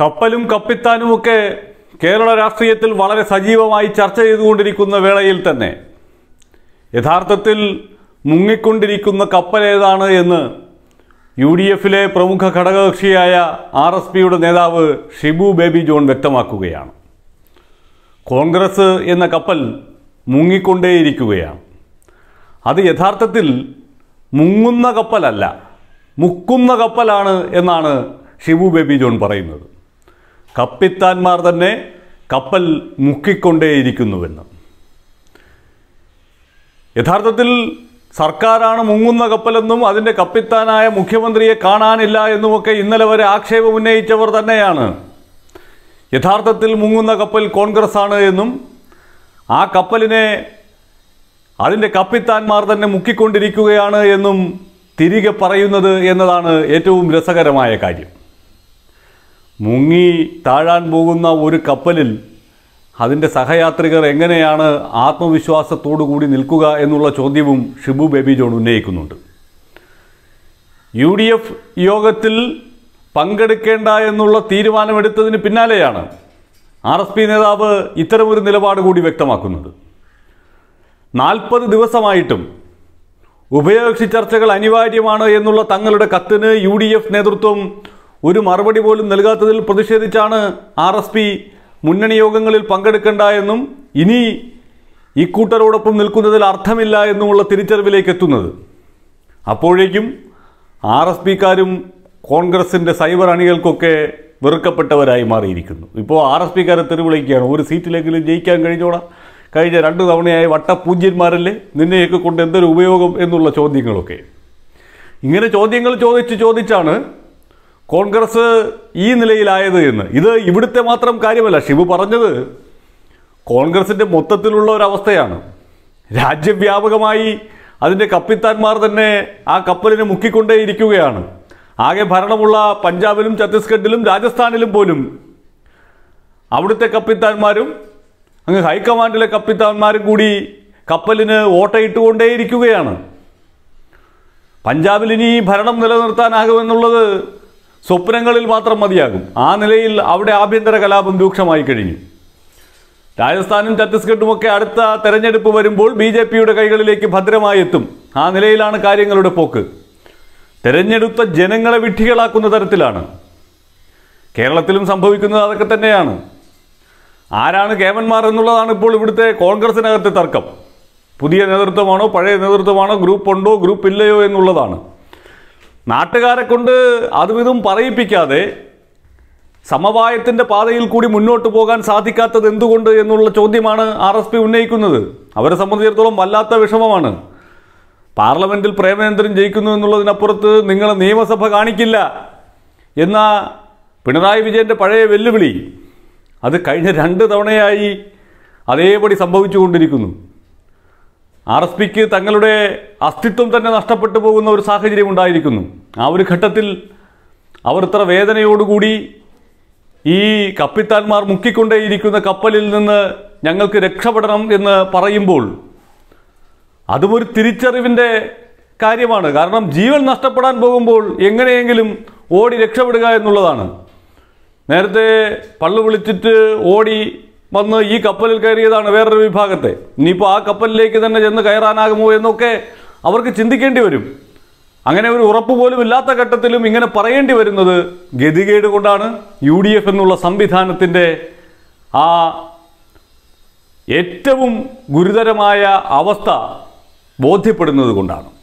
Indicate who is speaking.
Speaker 1: കപ്പലും കപ്പിത്താനുമൊക്കെ കേരള രാഷ്ട്രീയത്തിൽ വളരെ സജീവമായി ചർച്ച ചെയ്തുകൊണ്ടിരിക്കുന്ന വേളയിൽ തന്നെ യഥാർത്ഥത്തിൽ മുങ്ങിക്കൊണ്ടിരിക്കുന്ന കപ്പൽ ഏതാണ് എന്ന് യു ഡി എഫിലെ പ്രമുഖ ഘടകകക്ഷിയായ ആർ എസ് പിയുടെ നേതാവ് ഷിബു ബേബി ജോൺ വ്യക്തമാക്കുകയാണ് കോൺഗ്രസ് എന്ന കപ്പൽ മുങ്ങിക്കൊണ്ടേയിരിക്കുകയാണ് അത് യഥാർത്ഥത്തിൽ മുങ്ങുന്ന കപ്പലല്ല മുക്കുന്ന കപ്പലാണ് എന്നാണ് ഷിബു ബേബി ജോൺ പറയുന്നത് കപ്പിത്താന്മാർ തന്നെ കപ്പൽ മുക്കിക്കൊണ്ടേയിരിക്കുന്നുവെന്ന് യഥാർത്ഥത്തിൽ സർക്കാരാണ് മുങ്ങുന്ന കപ്പലെന്നും അതിൻ്റെ കപ്പിത്താനായ മുഖ്യമന്ത്രിയെ കാണാനില്ല എന്നുമൊക്കെ ഇന്നലെ വരെ ആക്ഷേപം ഉന്നയിച്ചവർ തന്നെയാണ് യഥാർത്ഥത്തിൽ മുങ്ങുന്ന കപ്പൽ കോൺഗ്രസ് ആണ് എന്നും ആ കപ്പലിനെ അതിൻ്റെ കപ്പിത്താന്മാർ തന്നെ മുക്കിക്കൊണ്ടിരിക്കുകയാണ് എന്നും തിരികെ പറയുന്നത് എന്നതാണ് ഏറ്റവും രസകരമായ കാര്യം മുങ്ങി താഴാൻ പോകുന്ന ഒരു കപ്പലിൽ അതിൻ്റെ സഹയാത്രികർ എങ്ങനെയാണ് ആത്മവിശ്വാസത്തോടു കൂടി നിൽക്കുക എന്നുള്ള ചോദ്യവും ഷിബു ബേബി ജോൺ ഉന്നയിക്കുന്നുണ്ട് യു ഡി എഫ് യോഗത്തിൽ പങ്കെടുക്കേണ്ട എന്നുള്ള തീരുമാനമെടുത്തതിന് പിന്നാലെയാണ് ആർ എസ് പി നേതാവ് ഇത്തരമൊരു നിലപാട് കൂടി വ്യക്തമാക്കുന്നത് നാൽപ്പത് ദിവസമായിട്ടും ഉഭയകക്ഷി ചർച്ചകൾ അനിവാര്യമാണ് എന്നുള്ള തങ്ങളുടെ കത്തിന് യു ഡി എഫ് നേതൃത്വം ഒരു മറുപടി പോലും നൽകാത്തതിൽ പ്രതിഷേധിച്ചാണ് ആർ എസ് പി മുന്നണി യോഗങ്ങളിൽ പങ്കെടുക്കേണ്ട എന്നും ഇനി ഇക്കൂട്ടരോടൊപ്പം നിൽക്കുന്നതിൽ അർത്ഥമില്ല എന്നുമുള്ള തിരിച്ചറിവിലേക്ക് എത്തുന്നത് അപ്പോഴേക്കും ആർ എസ് പിക്കാരും കോൺഗ്രസിൻ്റെ സൈബർ അണികൾക്കൊക്കെ വെറുക്കപ്പെട്ടവരായി മാറിയിരിക്കുന്നു ഇപ്പോൾ ആർ എസ് പിക്കാരെ തെരുവിളിക്കുകയാണ് ഒരു സീറ്റിലെങ്കിലും ജയിക്കാൻ കഴിഞ്ഞോടാ കഴിഞ്ഞ രണ്ട് തവണയായി വട്ടപൂജ്യന്മാരല്ലേ നിന്നെയൊക്കെ കൊണ്ട് എന്തൊരു ഉപയോഗം എന്നുള്ള ചോദ്യങ്ങളൊക്കെ ഇങ്ങനെ ചോദ്യങ്ങൾ ചോദിച്ച് ചോദിച്ചാണ് കോൺഗ്രസ് ഈ നിലയിലായത് എന്ന് ഇത് ഇവിടുത്തെ മാത്രം കാര്യമല്ല ഷിബു പറഞ്ഞത് കോൺഗ്രസിൻ്റെ മൊത്തത്തിലുള്ള ഒരവസ്ഥയാണ് രാജ്യവ്യാപകമായി അതിൻ്റെ കപ്പിത്താന്മാർ തന്നെ ആ കപ്പലിനെ മുക്കിക്കൊണ്ടേയിരിക്കുകയാണ് ആകെ ഭരണമുള്ള പഞ്ചാബിലും ഛത്തീസ്ഗഡിലും രാജസ്ഥാനിലും പോലും അവിടുത്തെ കപ്പിത്താന്മാരും അങ്ങ് ഹൈക്കമാൻഡിലെ കപ്പിത്താന്മാരും കൂടി കപ്പലിന് ഓട്ടയിട്ടുകൊണ്ടേയിരിക്കുകയാണ് പഞ്ചാബിൽ ഇനി ഭരണം നിലനിർത്താനാകുമെന്നുള്ളത് സ്വപ്നങ്ങളിൽ മാത്രം മതിയാകും ആ നിലയിൽ അവിടെ ആഭ്യന്തര കലാപം രൂക്ഷമായി കഴിഞ്ഞു രാജസ്ഥാനും ഛത്തീസ്ഗഡുമൊക്കെ അടുത്ത തെരഞ്ഞെടുപ്പ് വരുമ്പോൾ ബി ജെ പിയുടെ കൈകളിലേക്ക് ഭദ്രമായി എത്തും ആ നിലയിലാണ് കാര്യങ്ങളുടെ പോക്ക് തെരഞ്ഞെടുത്ത ജനങ്ങളെ വിഡ്ഢികളാക്കുന്ന തരത്തിലാണ് കേരളത്തിലും സംഭവിക്കുന്നത് അതൊക്കെ തന്നെയാണ് ആരാണ് കേമന്മാർ എന്നുള്ളതാണ് ഇപ്പോൾ ഇവിടുത്തെ കോൺഗ്രസിനകത്തെ തർക്കം പുതിയ നേതൃത്വമാണോ പഴയ നേതൃത്വമാണോ ഗ്രൂപ്പ് ഉണ്ടോ ഗ്രൂപ്പ് ഇല്ലയോ എന്നുള്ളതാണ് നാട്ടുകാരെ കൊണ്ട് അതും ഇതും പറയിപ്പിക്കാതെ സമവായത്തിൻ്റെ പാതയിൽ കൂടി മുന്നോട്ട് പോകാൻ സാധിക്കാത്തത് എന്തുകൊണ്ട് എന്നുള്ള ചോദ്യമാണ് ആർ എസ് പി ഉന്നയിക്കുന്നത് അവരെ സംബന്ധിച്ചിടത്തോളം വല്ലാത്ത വിഷമമാണ് പാർലമെൻറ്റിൽ പ്രേമചന്ദ്രൻ ജയിക്കുന്നു എന്നുള്ളതിനപ്പുറത്ത് നിങ്ങൾ നിയമസഭ കാണിക്കില്ല എന്ന പിണറായി വിജയൻ്റെ പഴയ വെല്ലുവിളി അത് കഴിഞ്ഞ രണ്ട് തവണയായി അതേപടി സംഭവിച്ചുകൊണ്ടിരിക്കുന്നു ആർ എസ് പിക്ക് തങ്ങളുടെ അസ്തിത്വം തന്നെ നഷ്ടപ്പെട്ടു പോകുന്ന ഒരു സാഹചര്യം ഉണ്ടായിരിക്കുന്നു ആ ഒരു ഘട്ടത്തിൽ അവർ ഇത്ര വേദനയോടുകൂടി ഈ കപ്പിത്താന്മാർ മുക്കിക്കൊണ്ടേയിരിക്കുന്ന കപ്പലിൽ നിന്ന് ഞങ്ങൾക്ക് രക്ഷപ്പെടണം എന്ന് പറയുമ്പോൾ അതും ഒരു തിരിച്ചറിവിൻ്റെ കാര്യമാണ് കാരണം ജീവൻ നഷ്ടപ്പെടാൻ പോകുമ്പോൾ എങ്ങനെയെങ്കിലും ഓടി രക്ഷപ്പെടുക എന്നുള്ളതാണ് നേരത്തെ പള്ളു വിളിച്ചിട്ട് ഓടി വന്ന് ഈ കപ്പലിൽ കയറിയതാണ് വേറൊരു വിഭാഗത്തെ ഇനിയിപ്പോൾ ആ കപ്പലിലേക്ക് തന്നെ ചെന്ന് കയറാനാകുമോ എന്നൊക്കെ അവർക്ക് ചിന്തിക്കേണ്ടി വരും അങ്ങനെ ഒരു ഉറപ്പ് പോലും ഇല്ലാത്ത ഘട്ടത്തിലും ഇങ്ങനെ പറയേണ്ടി വരുന്നത് ഗതികേട് കൊണ്ടാണ് യു ഡി എഫ് എന്നുള്ള സംവിധാനത്തിൻ്റെ ആ ഏറ്റവും ഗുരുതരമായ അവസ്ഥ ബോധ്യപ്പെടുന്നത് കൊണ്ടാണ്